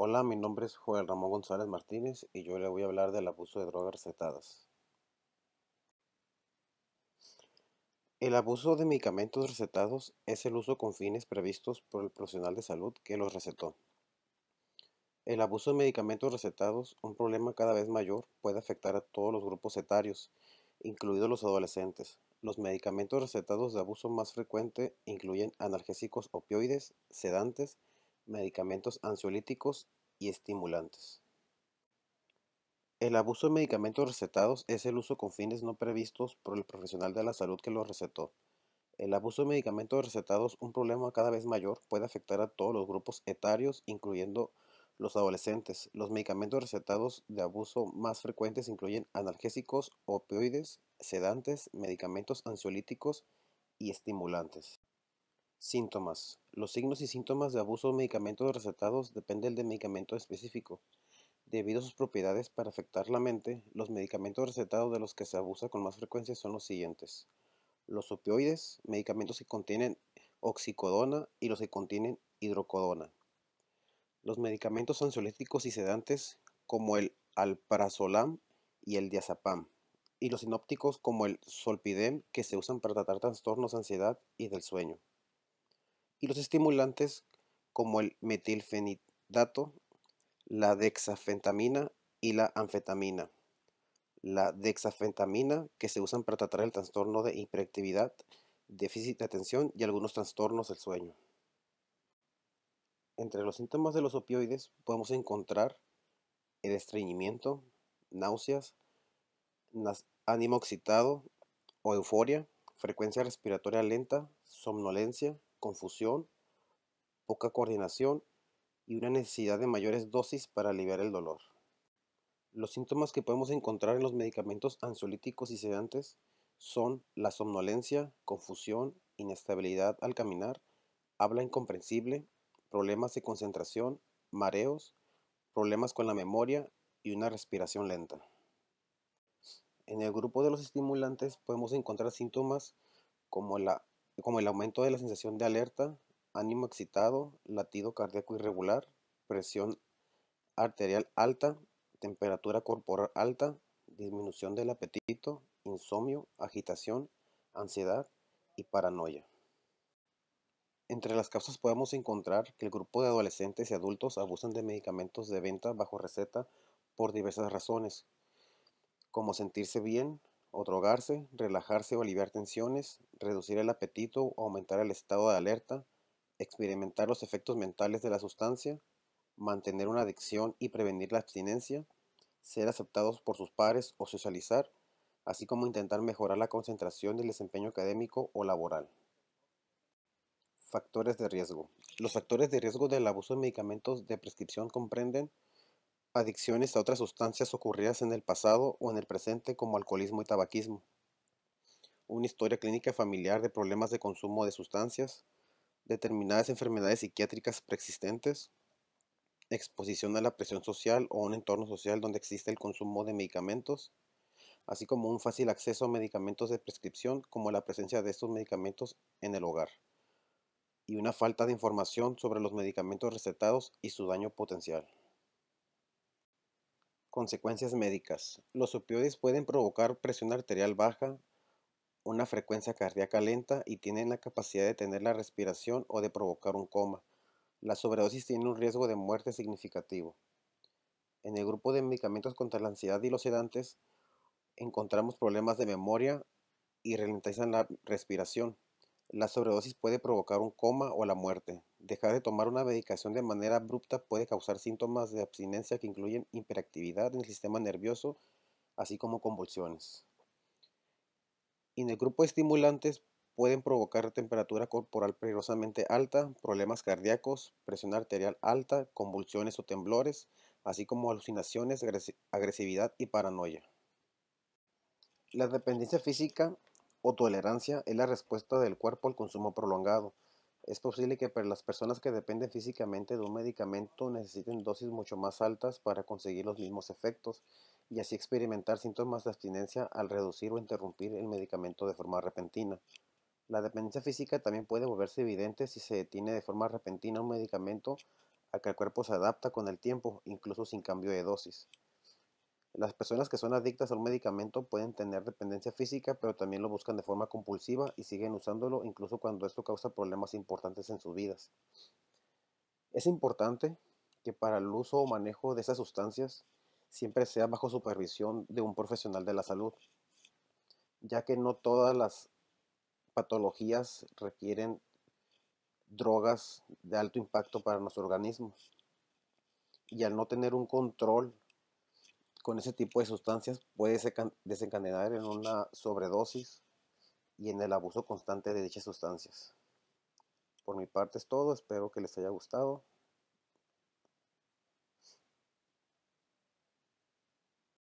Hola, mi nombre es Joel Ramón González Martínez y yo le voy a hablar del abuso de drogas recetadas. El abuso de medicamentos recetados es el uso con fines previstos por el profesional de salud que los recetó. El abuso de medicamentos recetados, un problema cada vez mayor, puede afectar a todos los grupos etarios, incluidos los adolescentes. Los medicamentos recetados de abuso más frecuente incluyen analgésicos opioides, sedantes, medicamentos ansiolíticos y estimulantes. El abuso de medicamentos recetados es el uso con fines no previstos por el profesional de la salud que los recetó. El abuso de medicamentos recetados, un problema cada vez mayor, puede afectar a todos los grupos etarios, incluyendo los adolescentes. Los medicamentos recetados de abuso más frecuentes incluyen analgésicos, opioides, sedantes, medicamentos ansiolíticos y estimulantes. Síntomas. Los signos y síntomas de abuso de medicamentos recetados dependen del medicamento específico. Debido a sus propiedades para afectar la mente, los medicamentos recetados de los que se abusa con más frecuencia son los siguientes. Los opioides, medicamentos que contienen oxicodona y los que contienen hidrocodona. Los medicamentos ansiolíticos y sedantes como el alprazolam y el diazepam y los sinópticos como el solpidem que se usan para tratar trastornos de ansiedad y del sueño y los estimulantes como el metilfenidato, la dexafentamina y la anfetamina. La dexafentamina que se usan para tratar el trastorno de hiperactividad, déficit de atención y algunos trastornos del sueño. Entre los síntomas de los opioides podemos encontrar el estreñimiento, náuseas, ánimo excitado o euforia, frecuencia respiratoria lenta, somnolencia, confusión, poca coordinación y una necesidad de mayores dosis para aliviar el dolor. Los síntomas que podemos encontrar en los medicamentos ansiolíticos y sedantes son la somnolencia, confusión, inestabilidad al caminar, habla incomprensible, problemas de concentración, mareos, problemas con la memoria y una respiración lenta. En el grupo de los estimulantes podemos encontrar síntomas como la como el aumento de la sensación de alerta, ánimo excitado, latido cardíaco irregular, presión arterial alta, temperatura corporal alta, disminución del apetito, insomnio, agitación, ansiedad y paranoia. Entre las causas podemos encontrar que el grupo de adolescentes y adultos abusan de medicamentos de venta bajo receta por diversas razones, como sentirse bien, otrogarse, relajarse o aliviar tensiones, reducir el apetito o aumentar el estado de alerta, experimentar los efectos mentales de la sustancia, mantener una adicción y prevenir la abstinencia, ser aceptados por sus pares o socializar, así como intentar mejorar la concentración del desempeño académico o laboral. Factores de riesgo. Los factores de riesgo del abuso de medicamentos de prescripción comprenden adicciones a otras sustancias ocurridas en el pasado o en el presente como alcoholismo y tabaquismo, una historia clínica familiar de problemas de consumo de sustancias, determinadas enfermedades psiquiátricas preexistentes, exposición a la presión social o un entorno social donde existe el consumo de medicamentos, así como un fácil acceso a medicamentos de prescripción como la presencia de estos medicamentos en el hogar, y una falta de información sobre los medicamentos recetados y su daño potencial. Consecuencias médicas. Los opioides pueden provocar presión arterial baja, una frecuencia cardíaca lenta y tienen la capacidad de tener la respiración o de provocar un coma. La sobredosis tiene un riesgo de muerte significativo. En el grupo de medicamentos contra la ansiedad y los sedantes encontramos problemas de memoria y ralentizan la respiración. La sobredosis puede provocar un coma o la muerte dejar de tomar una medicación de manera abrupta puede causar síntomas de abstinencia que incluyen hiperactividad en el sistema nervioso, así como convulsiones. en el grupo de estimulantes pueden provocar temperatura corporal peligrosamente alta, problemas cardíacos, presión arterial alta, convulsiones o temblores, así como alucinaciones, agresividad y paranoia. La dependencia física o tolerancia es la respuesta del cuerpo al consumo prolongado es posible que para las personas que dependen físicamente de un medicamento necesiten dosis mucho más altas para conseguir los mismos efectos y así experimentar síntomas de abstinencia al reducir o interrumpir el medicamento de forma repentina. La dependencia física también puede volverse evidente si se detiene de forma repentina un medicamento a que el cuerpo se adapta con el tiempo, incluso sin cambio de dosis. Las personas que son adictas a un medicamento pueden tener dependencia física, pero también lo buscan de forma compulsiva y siguen usándolo incluso cuando esto causa problemas importantes en sus vidas. Es importante que para el uso o manejo de esas sustancias siempre sea bajo supervisión de un profesional de la salud, ya que no todas las patologías requieren drogas de alto impacto para nuestro organismos Y al no tener un control con ese tipo de sustancias puede desencadenar en una sobredosis y en el abuso constante de dichas sustancias. Por mi parte es todo, espero que les haya gustado.